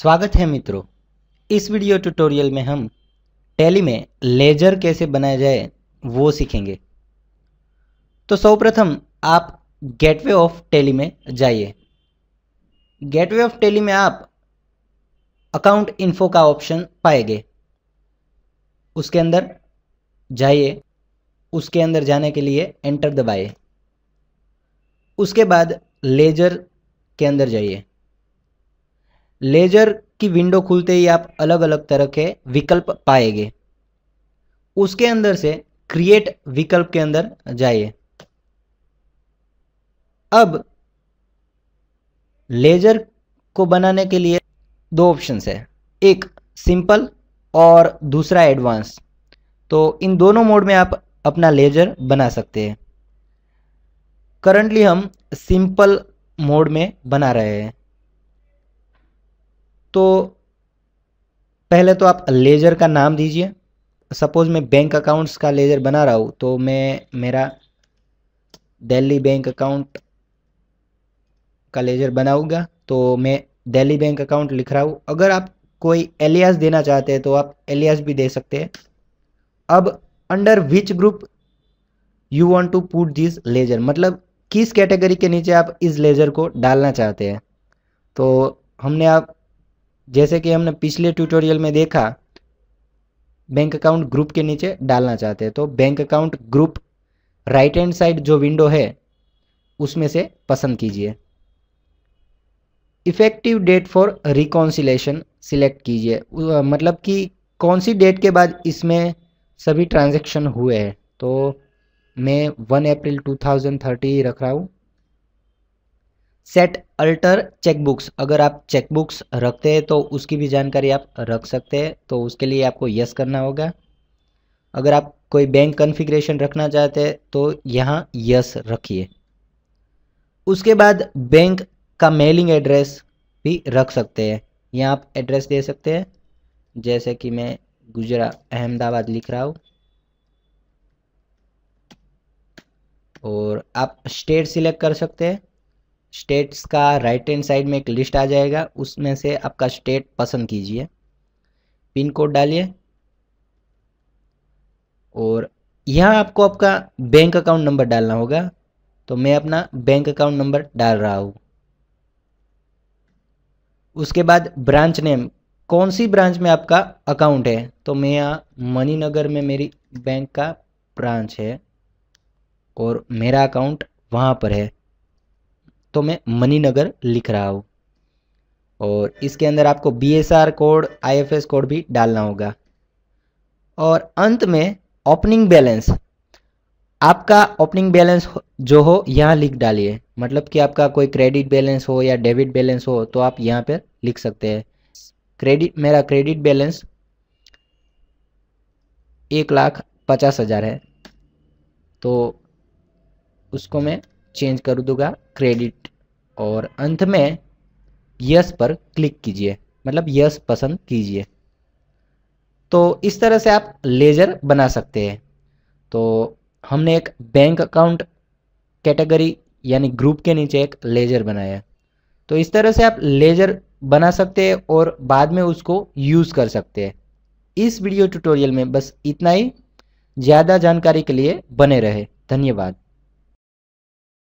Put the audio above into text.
स्वागत है मित्रों इस वीडियो ट्यूटोरियल में हम टैली में लेजर कैसे बनाया जाए वो सीखेंगे तो सर्वप्रथम आप गेटवे ऑफ टैली में जाइए गेटवे ऑफ टैली में आप अकाउंट इन्फो का ऑप्शन पाएंगे उसके अंदर जाइए उसके अंदर जाने के लिए एंटर दबाइए उसके बाद लेजर के अंदर जाइए लेजर की विंडो खुलते ही आप अलग अलग तरह के विकल्प पाएंगे उसके अंदर से क्रिएट विकल्प के अंदर जाइए अब लेजर को बनाने के लिए दो ऑप्शन है एक सिंपल और दूसरा एडवांस तो इन दोनों मोड में आप अपना लेजर बना सकते हैं करंटली हम सिंपल मोड में बना रहे हैं तो पहले तो आप लेज़र का नाम दीजिए सपोज़ मैं बैंक अकाउंट्स का लेज़र बना रहा हूँ तो मैं मेरा दिल्ली बैंक अकाउंट का लेज़र बनाऊँगा तो मैं दिल्ली बैंक अकाउंट लिख रहा हूँ अगर आप कोई एलियास देना चाहते हैं तो आप एलियास भी दे सकते हैं अब under which group you want to put this ledger मतलब किस कैटेगरी के नीचे आप इस लेज़र को डालना चाहते हैं तो हमने आप जैसे कि हमने पिछले ट्यूटोरियल में देखा बैंक अकाउंट ग्रुप के नीचे डालना चाहते हैं तो bank account group right hand side जो विंडो है उसमें से पसंद कीजिए effective date for reconciliation select कीजिए मतलब कि कौन सी डेट के बाद इसमें सभी ट्रांजैक्शन हुए हैं तो मैं 1 अप्रैल 2030 रख रहा हूँ सेट अल्टर चेकबुक्स अगर आप चेकबुक्स रखते हैं तो उसकी भी जानकारी आप रख सकते हैं तो उसके लिए आपको यस करना होगा अगर आप कोई बैंक कन्फिग्रेशन रखना चाहते हैं तो यहाँ यस रखिए उसके बाद बैंक का मेलिंग एड्रेस भी रख सकते हैं यहाँ आप एड्रेस दे सकते हैं जैसे कि मैं गुजरा अहमदाबाद लिख रहा हूँ और आप स्टेट सिलेक्ट कर सकते हैं स्टेट्स का राइट हैंड साइड में एक लिस्ट आ जाएगा उसमें से आपका स्टेट पसंद कीजिए पिन कोड डालिए और यहाँ आपको आपका बैंक अकाउंट नंबर डालना होगा तो मैं अपना बैंक अकाउंट नंबर डाल रहा हूँ उसके बाद ब्रांच नेम कौन सी ब्रांच में आपका अकाउंट है तो मैं यहाँ मनी नगर में मेरी बैंक का ब्रांच है और मेरा अकाउंट वहाँ पर है तो मैं मनी नगर लिख रहा हूँ और इसके अंदर आपको B S R code I F S code भी डालना होगा और अंत में ओपनिंग बैलेंस आपका ओपनिंग बैलेंस जो हो यहाँ लिख डालिए मतलब कि आपका कोई क्रेडिट बैलेंस हो या डेबिट बैलेंस हो तो आप यहाँ पर लिख सकते हैं क्रेडिट मेरा क्रेडिट बैलेंस एक लाख पचास हज़ार है तो उसको मैं चेंज कर दूंगा क्रेडिट और अंत में यस पर क्लिक कीजिए मतलब यस पसंद कीजिए तो इस तरह से आप लेजर बना सकते हैं तो हमने एक बैंक अकाउंट कैटेगरी यानी ग्रुप के नीचे एक लेजर बनाया तो इस तरह से आप लेजर बना सकते हैं और बाद में उसको यूज़ कर सकते हैं इस वीडियो ट्यूटोरियल में बस इतना ही ज़्यादा जानकारी के लिए बने रहे धन्यवाद